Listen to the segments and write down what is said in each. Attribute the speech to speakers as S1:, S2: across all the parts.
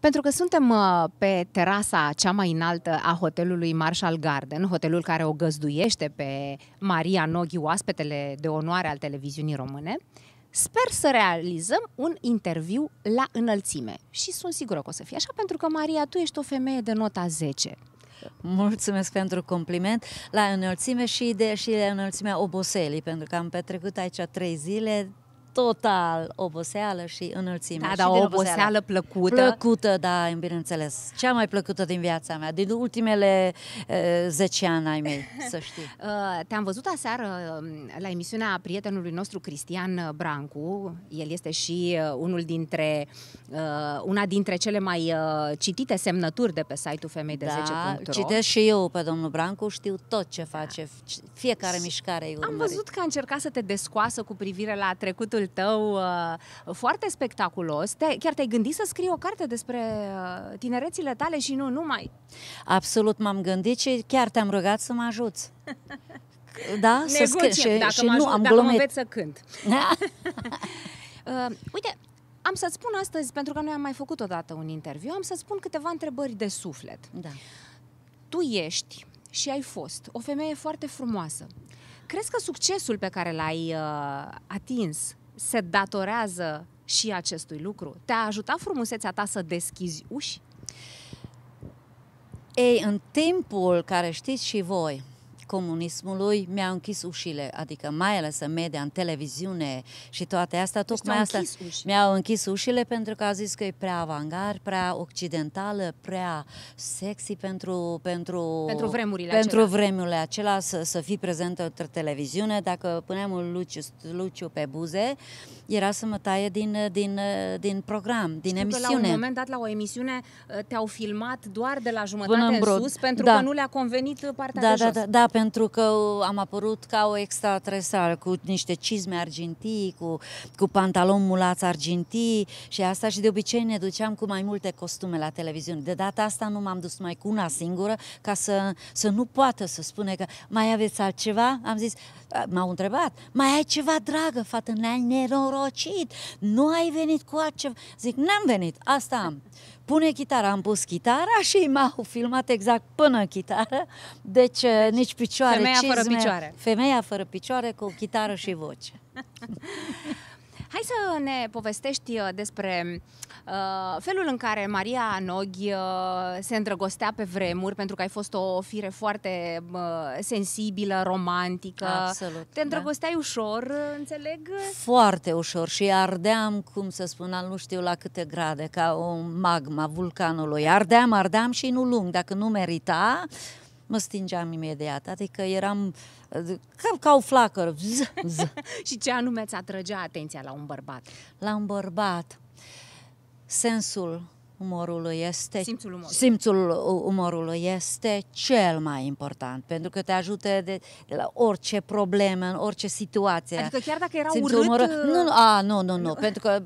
S1: Pentru că suntem uh, pe terasa cea mai înaltă a hotelului Marshall Garden, hotelul care o găzduiește pe Maria Noghi, oaspetele de onoare al televiziunii române, sper să realizăm un interviu la înălțime. Și sunt sigură că o să fie așa, pentru că, Maria, tu ești o femeie de
S2: nota 10. Mulțumesc pentru compliment la înălțime și de și la înălțimea oboselii, pentru că am petrecut aici trei zile total oboseală și înălțime. Da, dar o oboseală plăcută. Plăcută, da, bineînțeles. Cea mai plăcută din viața mea, din ultimele uh, eh, 10 ani ai mei, să
S1: știi. Uh, te-am văzut aseară um, la emisiunea prietenului nostru Cristian Brancu. El este și uh, unul dintre, uh, una dintre cele mai citite semnături de pe site-ul femei de da, 10.ro. citesc și eu pe domnul Brancu, știu tot ce da. face, fiecare mișcare. Am văzut că a încercat să te descoasă cu privire la trecutul tău uh, foarte spectaculos. Te, chiar te-ai gândit să scrii o carte despre uh, tinerețile tale și nu numai?
S2: Absolut m-am gândit și chiar te-am rugat să mă ajuți. Da, să scrie și, dacă și mă ajut, nu am dacă mă să cânt. Da.
S1: uh, uite, am să-ți spun astăzi, pentru că noi am mai făcut odată un interviu, am să-ți spun câteva întrebări de suflet. Da. Tu ești și ai fost o femeie foarte frumoasă. Crezi că succesul pe care l-ai uh, atins se datorează și acestui lucru? Te-a ajutat frumusețea ta să
S2: deschizi uși? Ei, în timpul care știți și voi, comunismului mi-a închis ușile, adică mai ales în media, în televiziune și toate astea, deci tocmai asta mi-au închis ușile pentru că a zis că e prea avangar, prea occidentală, prea sexy pentru, pentru, pentru vremurile pentru acelea. vremurile acelea să, să fii prezentă între televiziune. Dacă puneam un luciu, luciu pe buze, era să mă taie din, din, din program, din Știu emisiune. Că la un moment
S1: dat, la o emisiune, ă, te-au filmat doar de la jumătate în, în sus, pentru da. că nu le-a convenit partea da, de da, jos. Da, da, da
S2: pentru că am apărut ca o extraterestră cu niște cizme argintii, cu, cu pantalon mulați argintii și asta și de obicei ne duceam cu mai multe costume la televiziune. De data asta nu m-am dus mai cu una singură ca să, să nu poată să spune că mai aveți altceva? Am zis, m-au întrebat, mai ai ceva dragă, fată, ne-ai nerorocit, nu ai venit cu altceva. Zic, n-am venit, asta am pune chitara, am pus chitara și m-au filmat exact până chitară, deci, eh, deci nici picioare, Femeia cizme, fără picioare. Femeia fără picioare cu chitară și voce.
S1: Hai să ne povestești uh, despre uh, felul în care Maria Anoghi uh, se îndrăgostea pe vremuri, pentru că ai fost o fire foarte uh, sensibilă,
S2: romantică. Absolut. Te
S1: îndrăgosteai da? ușor, uh, înțeleg?
S2: Foarte ușor și ardeam, cum să spun, nu știu la câte grade, ca o magma vulcanului. Ardeam, ardeam și nu lung, dacă nu merita, mă stingeam imediat. Adică eram ca, ca o flacără. Z, z. și ce anume ți atrăgea atenția la un bărbat? La un bărbat. Sensul umorului este... Simțul umorului. Simțul umorului este cel mai important, pentru că te ajută de, de la orice problemă, în orice situație. Adică chiar
S1: dacă era simțul urât... Umorul, nu, nu,
S2: a, nu, nu, nu, nu. Pentru, că,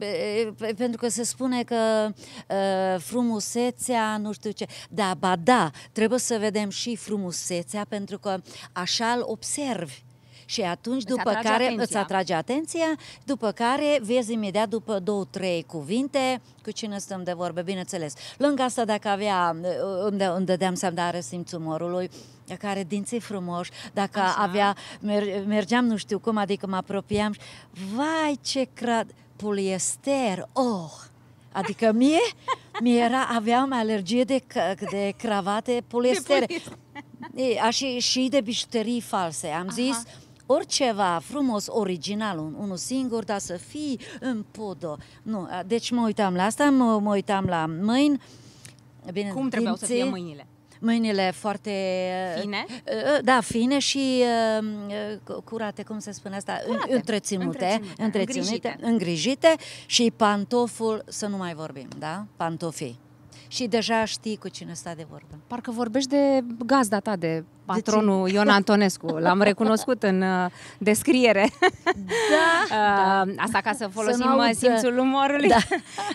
S2: pentru că se spune că frumusețea, nu știu ce... Da, ba da, trebuie să vedem și frumusețea, pentru că așa îl observi și atunci, după care atenția. îți atrage atenția, după care vezi imediat după două, trei cuvinte cu cine stăm de vorbe, bineînțeles. Lângă asta, dacă avea, îmi, îmi dădeam seama, dar simțul umorului, dacă are dinții frumoși, dacă Așa. avea, mer, mergeam nu știu cum, adică mă apropiam, vai ce crad, poliester, oh! Adică mie, mie era, aveam alergie de, de cravate poliestere. De și, și de bijuterii false. Am Aha. zis, oriceva frumos, original, un, unul singur, dar să fii în podo. Nu, deci mă uitam la asta, mă, mă uitam la mâini. Bine, Cum trebuiau dinții, să fie mâinile? mâinile foarte... Uh, fine? Uh, uh, da, fine și curate, cum se spune asta? Curate. Întreținute, întreținute, întreținute îngrijite. îngrijite și pantoful, să nu mai vorbim, da? Pantofii și deja știi cu cine stai de vorbă.
S1: Parcă vorbești de gazda ta, de patronul de Ion Antonescu. L-am recunoscut în uh, descriere. Da, da. Uh, asta ca să folosim să uh, simțul umorului. Da.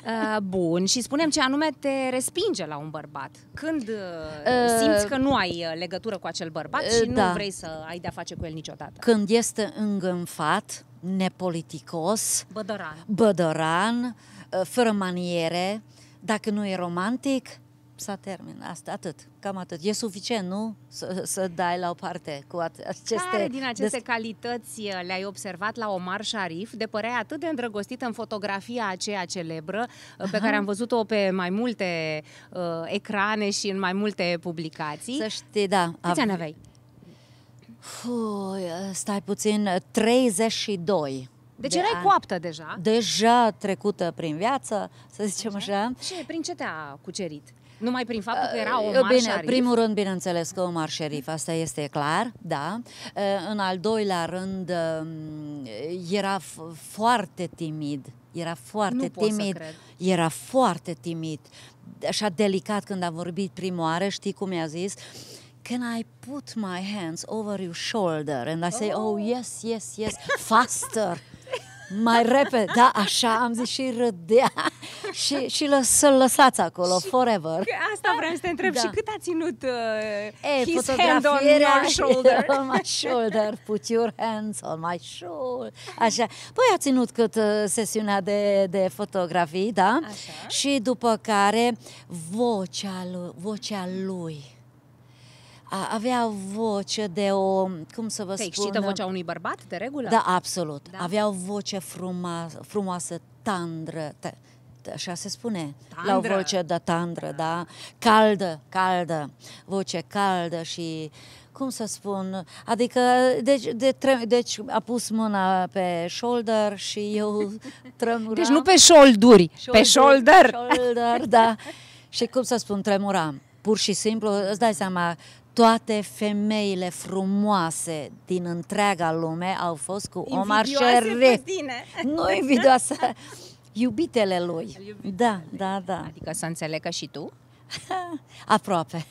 S1: bun, și spunem ce anume te respinge la un bărbat. Când uh, simți că nu ai legătură cu acel
S2: bărbat uh, și nu da. vrei
S1: să ai de-a face cu el niciodată.
S2: Când este îngânfat, nepoliticos, bădăran, bădăran fără maniere, dacă nu e romantic, s-a terminat. Asta, atât. Cam atât. E suficient, nu? Să, dai la o parte cu aceste... Care din aceste des...
S1: calități uh, le-ai observat la Omar Sharif? De părea atât de îndrăgostită în fotografia aceea celebră uh, pe care am văzut-o pe mai multe uh, ecrane și în mai multe publicații. Să știi, da. Câți ani aveai?
S2: Fui, stai puțin, 32. Deci de erai an... coaptă deja. Deja trecută prin viață, să zicem așa. Și
S1: prin ce te-a cucerit? Numai prin faptul că era Omar Bine, Sharif. primul rând,
S2: bineînțeles că Omar Șerif, asta este clar, da. Eh, în al doilea rând, eh, era foarte timid. Era foarte nu timid. Era foarte timid. Așa delicat când a vorbit primoare, știi cum i-a zis? can I put my hands over your shoulder? And I say, oh, oh yes, yes, yes, faster mai repede. Da, așa am zis și râdea. și și lă, să-l lăsați acolo, și forever.
S1: Asta vreau să te întreb. Da. Și cât a ținut uh, Ei, his hand on your shoulder? on my
S2: shoulder, put your hands on my shoulder. Așa. Păi a ținut cât uh, sesiunea de, de fotografii, da? Așa. Și după care vocea lui, vocea lui a avea voce de o, cum să vă Te spun... excită vocea unui
S1: bărbat, de regulă? Da,
S2: absolut. Da. Avea o voce fruma, frumoasă tandră, t- așa se spune, tandră. la o voce de tandră, da. da, caldă, caldă, voce caldă și cum să spun, adică deci, de, tre- deci a pus mâna pe shoulder și eu tremuram. Deci nu pe șolduri, shoulder, pe shoulder. Shoulder, da. și cum să spun, tremuram. Pur și simplu, îți dai seama, toate femeile frumoase din întreaga lume au fost cu Omar Sharif.
S1: Nu invidioasă,
S2: iubitele lui. Iubitele da, da, da. Adică să înțeleg că și tu? Aproape.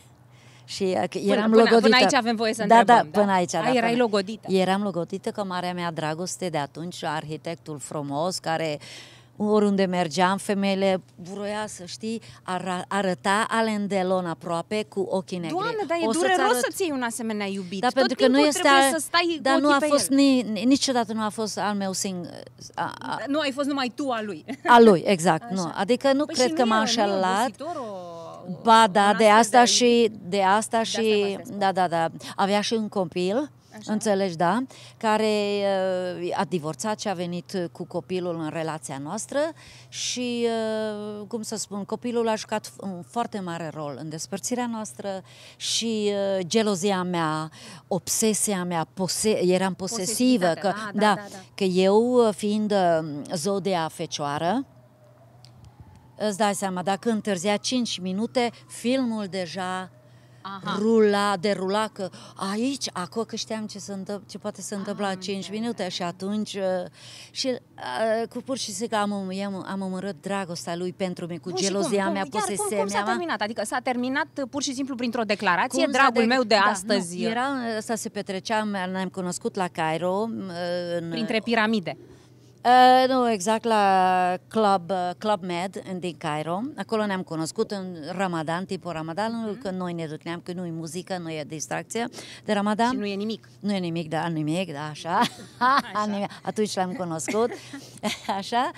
S2: Și uh, eram până, logodită. Până aici avem voie să da, da întrebăm. Da, da, până aici. Da, erai până... logodită. Eram logodită că marea mea dragoste de atunci, arhitectul frumos, care uh, oriunde mergeam, femeile vroia să știi, ar, arăta Alen Delon aproape cu ochii negri. Doamne, dar e o dureros să-ți, arăt... să iei un asemenea iubit. Da, Tot pentru că nu este al... să stai Da, nu a fost ni, niciodată nu a fost al meu sing. A, a... Da,
S1: nu ai fost numai tu al lui. A lui,
S2: exact. Așa. Nu. Adică nu păi cred că m-a înșelat. Ba da, de asta de și de asta de și da, da, da. Avea și un copil. Așa. înțelegi, da, care a divorțat și a venit cu copilul în relația noastră și, cum să spun, copilul a jucat un foarte mare rol în despărțirea noastră și gelozia mea, obsesia mea, pose- eram posesivă, că, da, da, da, da, că eu, fiind zodia fecioară, îți dai seama, dacă întârzia 5 minute, filmul deja Aha. rula, derula că aici, acolo, că știam ce, se întâmpl, ce poate se întâmpla la ah, 5 minute și atunci uh, și uh, cu pur și simplu am, am, am omorât dragostea lui pentru mine, cu Bun, gelozia cum, mea, cum, cum, cum s-a terminat? Adică s-a terminat uh, pur și simplu printr-o declarație, cum dragul de... meu de da, astăzi. Nu, era, asta se petrecea, ne-am cunoscut la Cairo. În, Printre piramide. Uh, nu, exact la Club, uh, Club Med din Cairo. Acolo ne-am cunoscut în Ramadan, tipul Ramadan, mm-hmm. când noi ne duceam, că nu e muzică, nu e distracție de Ramadan. Și nu e nimic. Nu e nimic, da, nimic, da, așa. așa. Atunci l-am cunoscut, așa.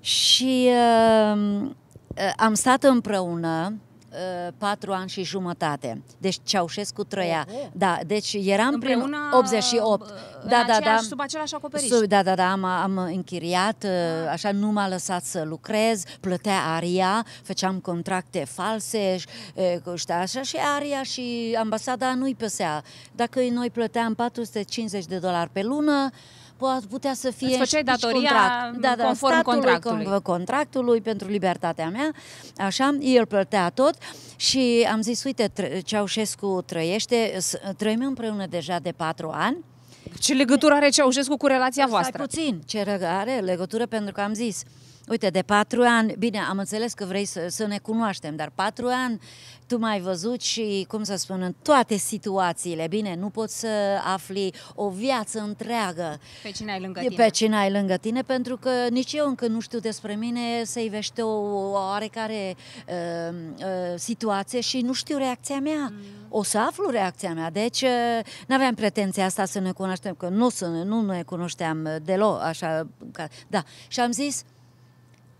S2: Și uh, uh, am stat împreună Uh, patru ani și jumătate. Deci Ceaușescu trăia. Da, deci eram prin 88. da, da, da. Sub
S1: același acoperiș. da, da,
S2: da, am, am închiriat, uh, ah. așa nu m-a lăsat să lucrez, plătea aria, făceam contracte false, uh, știa, așa și aria și ambasada nu-i păsea. Dacă noi plăteam 450 de dolari pe lună, poate putea să fie Îți făceai datoria contract. Da, da, conform statului, contractului. contractului pentru libertatea mea, așa, el plătea tot și am zis, uite, Ceaușescu trăiește, trăim împreună deja de patru ani, ce legătură are Ceaușescu cu relația voastră? Stai puțin, ce are legătură pentru că am zis, uite, de patru ani, bine, am înțeles că vrei să, să ne cunoaștem, dar patru ani tu m-ai văzut și, cum să spun, în toate situațiile, bine, nu poți să afli o viață întreagă pe cine ai lângă tine, pe cine ai lângă tine pentru că nici eu încă nu știu despre mine să ivește o oarecare uh, uh, situație și nu știu reacția mea. Mm. O să aflu reacția mea, deci uh, nu aveam pretenția asta să ne cunoaștem, că nu, să, nu ne cunoșteam uh, deloc, așa, ca, da. Și am zis,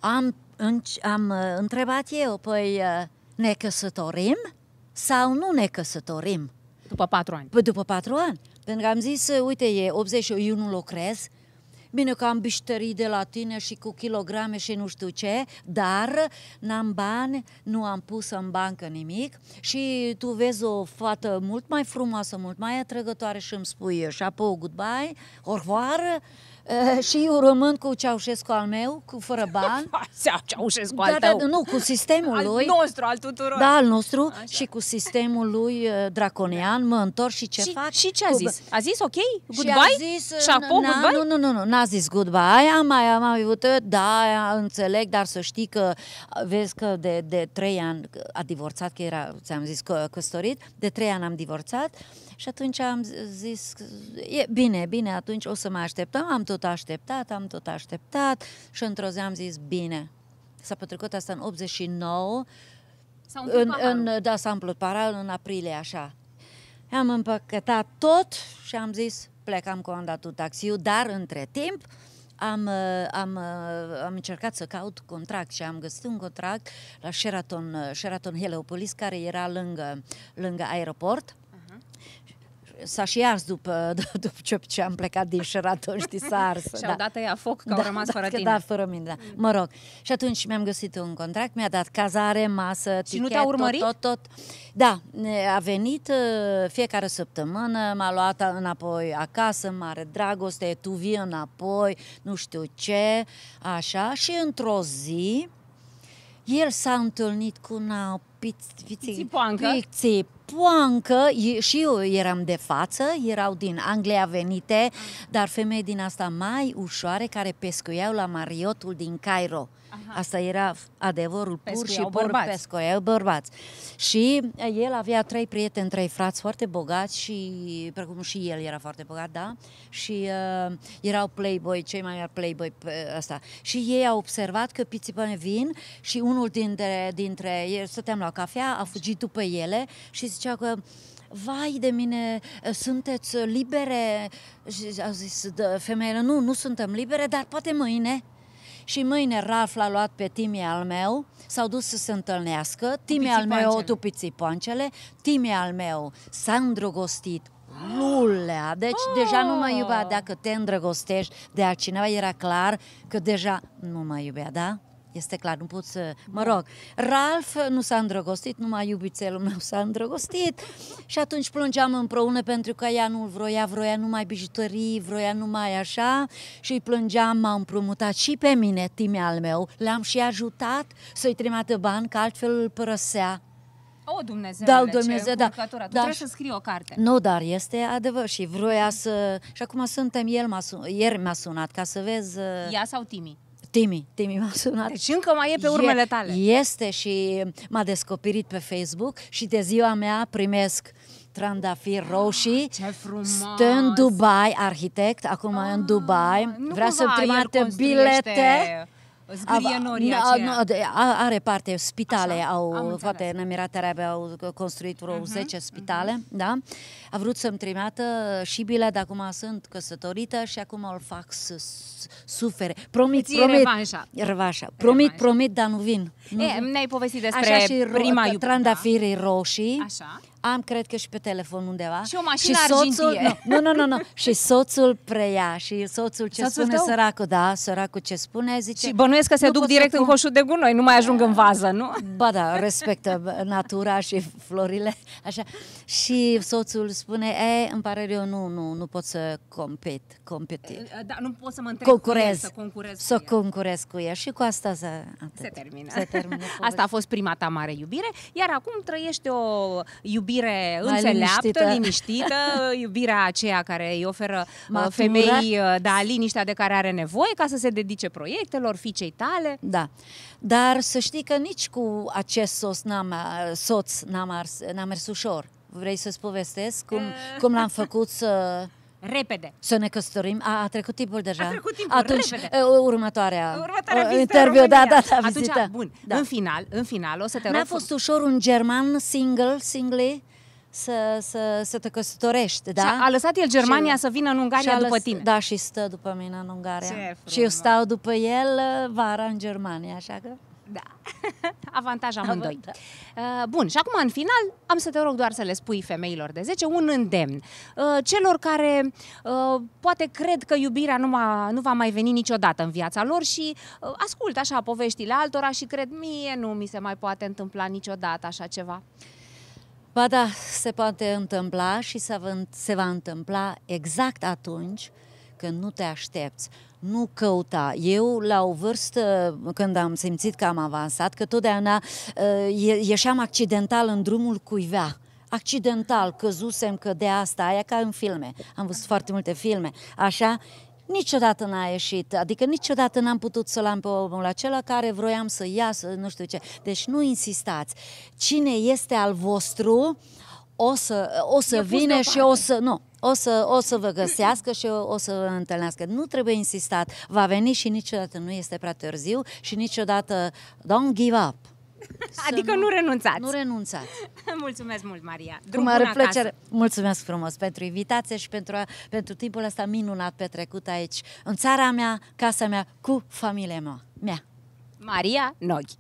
S2: am, am uh, întrebat eu, păi uh, ne căsătorim sau nu ne căsătorim? După patru ani. Păi după patru ani. Pentru că am zis, uh, uite, e 80, eu nu lucrez, Bine că am bișterii de la tine și cu kilograme și nu știu ce, dar n-am bani, nu am pus în bancă nimic și tu vezi o fată mult mai frumoasă, mult mai atrăgătoare și îmi spui și apoi goodbye, au revoir, Eh, și eu rămân cu Ceaușescu al meu, cu fără bani. Ceaușescu al da, da, tău. Dar, nu, cu sistemul lui. Al nostru, al tuturor. Da, al nostru Așa. și cu sistemul lui draconean. Eh, draconian. Da. Mă întorc și ce și, fac. Și ce a zis?
S1: A zis ok? Goodbye? Și a zis, Chapeau, eh, goodbye? Nu,
S2: nu, nu, nu, n-a zis goodbye. Am mai am avut, da, înțeleg, dar să știi că, vezi că de, de trei ani a divorțat, că era, ți-am zis, căsătorit, de trei ani am divorțat. Uh, și atunci am zis, e bine, bine, atunci o să mă așteptăm. Am tot așteptat, am tot așteptat și într-o zi am zis, bine. S-a petrecut asta în 89.
S1: S-a în, în,
S2: da, s-a împlut paral în aprilie, așa. Am împăcătat tot și am zis, plec, am comandat un taxiu, dar între timp am, am, am încercat să caut contract și am găsit un contract la Sheraton, Sheraton Heliopolis, care era lângă, lângă aeroport s-a și ars după, după ce am plecat din Sheraton, știi, s-a ars. și odată da. ea foc că da, au rămas da, fără tine. Da, fără mine, da. Mm. Mă rog. Și atunci mi-am găsit un contract, mi-a dat cazare, masă, tichet, Și nu te-a urmărit? Tot, tot, tot. Da, a venit uh, fiecare săptămână, m-a luat înapoi acasă, mare dragoste, tu vii înapoi, nu știu ce, așa. Și într-o zi, el s-a întâlnit cu un pițipoancă. Pițipoancă. Și eu eram de față, erau din Anglia venite, ah. dar femei din asta mai ușoare care pescuiau la Mariotul din Cairo. Aha. Asta era adevărul pescuiau pur și pur bărbați. pescuiau bărbați. Și el avea trei prieteni, trei frați foarte bogați și, precum și el era foarte bogat, da? Și uh, erau playboy, cei mai mari playboy pe asta. Și ei au observat că pițipoane vin și unul dintre, dintre ei, stăteam la la cafea, a fugit după ele și zicea că vai de mine, sunteți libere? Și au zis da, femeile, nu, nu suntem libere, dar poate mâine. Și mâine Ralf l-a luat pe Timi al meu, s-au dus să se întâlnească, Timi al meu, tupiții poancele, Timi al meu s-a îndrăgostit Lulea, deci oh. deja nu mă iubea Dacă te îndrăgostești de altcineva Era clar că deja nu mă iubea, da? este clar, nu pot să... Mă da. rog, Ralph nu s-a îndrăgostit, numai iubițelul meu s-a îndrăgostit și atunci plângeam împreună pentru că ea nu-l vroia, vroia numai bijuterii, vroia numai așa și îi plângeam, m-a împrumutat și pe mine, timi al meu, l-am și ajutat să-i trimată bani, că altfel îl părăsea.
S1: O, Dumnezeu, da, Dumnezeu, da. Tu da. trebuie să scrii o carte. Nu, dar
S2: este adevăr și vroia să... Și acum suntem, el m-a sun... ieri m-a sunat ca să vezi... Ea uh, sau Timi? Timi, Timi m-a sunat. Deci încă mai e pe urmele tale. Este și m-a descoperit pe Facebook și de ziua mea primesc trandafiri ah, roșii. Ce frumos! Stă în Dubai, arhitect, acum ah, în Dubai. Vrea să primească bilete.
S1: Zgârie a,
S2: a, Are parte, spitale Așa, au, toate în Emiratele Arabe au construit vreo uh-huh, mhm, mhm. 10 spitale, uh-huh. da? A vrut să-mi trimeată și bilet, acum sunt căsătorită și acum îl fac să sufere. Promit, promit, revanșa. Revanșa. Promit, revanșa. promit, dar nu vin. Mhm. E, eh, ne-ai povestit despre Așa și prima iubită. Trandafirii roșii. Așa. Am, cred că și pe telefon undeva. Și o mașină și soțul, Nu, nu, nu, nu. și soțul preia. Și soțul ce soțul spune tău? săracul, da, săracul ce spune, zice... Și bănuiesc că se duc direct în coșul de gunoi, nu mai ajung în vază, nu? Ba da, respectă natura și florile, așa. Și soțul spune, e, îmi pare eu, nu, nu, nu pot să compet, competi. Eh,
S1: da, nu pot să mă întreb concurez, cu el, să concurez Să
S2: concurez cu el. Și cu asta se... Se termină. Se termină. Asta a fost prima
S1: ta mare iubire, iar acum trăiește o iubire Mai înțeleaptă, liniștită. liniștită, iubirea aceea care îi oferă uh, Matura. femeii uh, da, liniștea de care are nevoie
S2: ca să se dedice proiectelor, fiicei tale. Da, dar să știi că nici cu acest sos n-am, soț n-am, ars, n-am mers ușor. Vrei să-ți povestesc cum, mm. cum l-am făcut să Repede. Să ne căsătorim? A, a trecut timpul deja. A trecut timpul, Atunci, repede. următoarea, următoarea o, interviu, da, da, da, vizită. Atunci, bun, da. în final, în final, o să te N-a rog... N-a fost ușor un german single, single, să, să, să te căsătorești, da? Și a lăsat el Germania și, să vină în Ungaria lăs, după tine. Da, și stă după mine în Ungaria. Și eu stau după el uh, vara în Germania, așa că...
S1: Da. Avantaj amândoi. Avantaj. Uh, bun, și acum în final am să te rog doar să le spui femeilor de 10 un îndemn. Uh, celor care uh, poate cred că iubirea nu, ma, nu va mai veni niciodată în viața lor și uh, ascult așa poveștile altora și cred mie nu mi se mai poate
S2: întâmpla niciodată așa ceva. Ba da, se poate întâmpla și se va întâmpla exact atunci că nu te aștepți, nu căuta. Eu, la o vârstă, când am simțit că am avansat, că totdeauna uh, ieșeam accidental în drumul cuiva accidental, căzusem că de asta, aia ca în filme. Am văzut foarte multe filme, așa, niciodată n-a ieșit, adică niciodată n-am putut să-l am pe omul acela care vroiam să iasă, nu știu ce. Deci nu insistați. Cine este al vostru, o să, o să vină și o să... Nu, o să, o să vă găsească și o, să vă întâlnească. Nu trebuie insistat. Va veni și niciodată nu este prea târziu și niciodată don't give up. adică nu, nu renunțați. Nu renunțați.
S1: Mulțumesc mult, Maria. Drum Cu mare plăcere. Acasă.
S2: Mulțumesc frumos pentru invitație și pentru, pentru timpul ăsta minunat petrecut aici, în țara mea, casa mea, cu familia mea.
S1: mea. Maria Noghi.